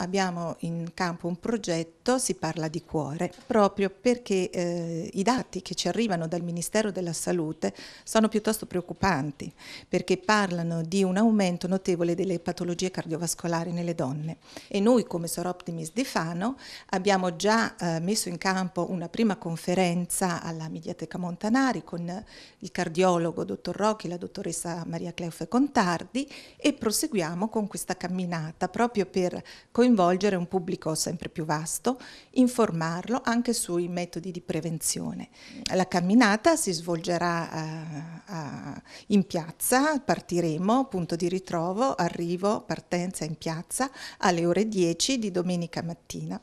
abbiamo in campo un progetto, si parla di cuore, proprio perché eh, i dati che ci arrivano dal Ministero della Salute sono piuttosto preoccupanti, perché parlano di un aumento notevole delle patologie cardiovascolari nelle donne. E noi come Soroptimis di Fano abbiamo già eh, messo in campo una prima conferenza alla Mediateca Montanari con il cardiologo dottor Rocchi, la dottoressa Maria Cleufe Contardi e proseguiamo con questa camminata proprio per coinvolgere coinvolgere un pubblico sempre più vasto, informarlo anche sui metodi di prevenzione. La camminata si svolgerà a, eh, a, in piazza, partiremo, punto di ritrovo, arrivo, partenza in piazza alle ore 10 di domenica mattina.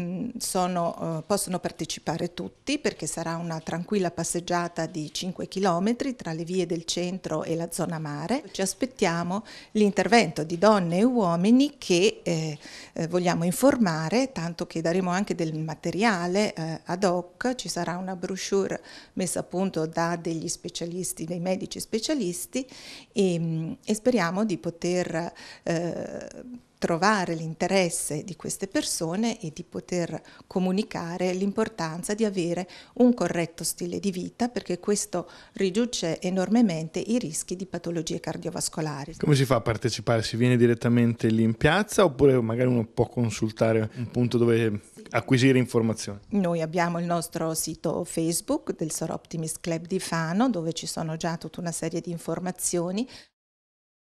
Mm, sono, eh, possono partecipare tutti perché sarà una tranquilla passeggiata di 5 km tra le vie del centro e la zona mare. Ci aspettiamo l'intervento di donne e uomini che eh, eh, vogliamo informare, tanto che daremo anche del materiale eh, ad hoc, ci sarà una brochure messa a punto da degli specialisti, dei medici specialisti e, mm, e speriamo di poter eh, trovare l'interesse di queste persone e di poter comunicare l'importanza di avere un corretto stile di vita perché questo riduce enormemente i rischi di patologie cardiovascolari. Come si fa a partecipare? Si viene direttamente lì in piazza oppure magari uno può consultare un punto dove acquisire informazioni? Noi abbiamo il nostro sito Facebook del Soroptimist Club di Fano dove ci sono già tutta una serie di informazioni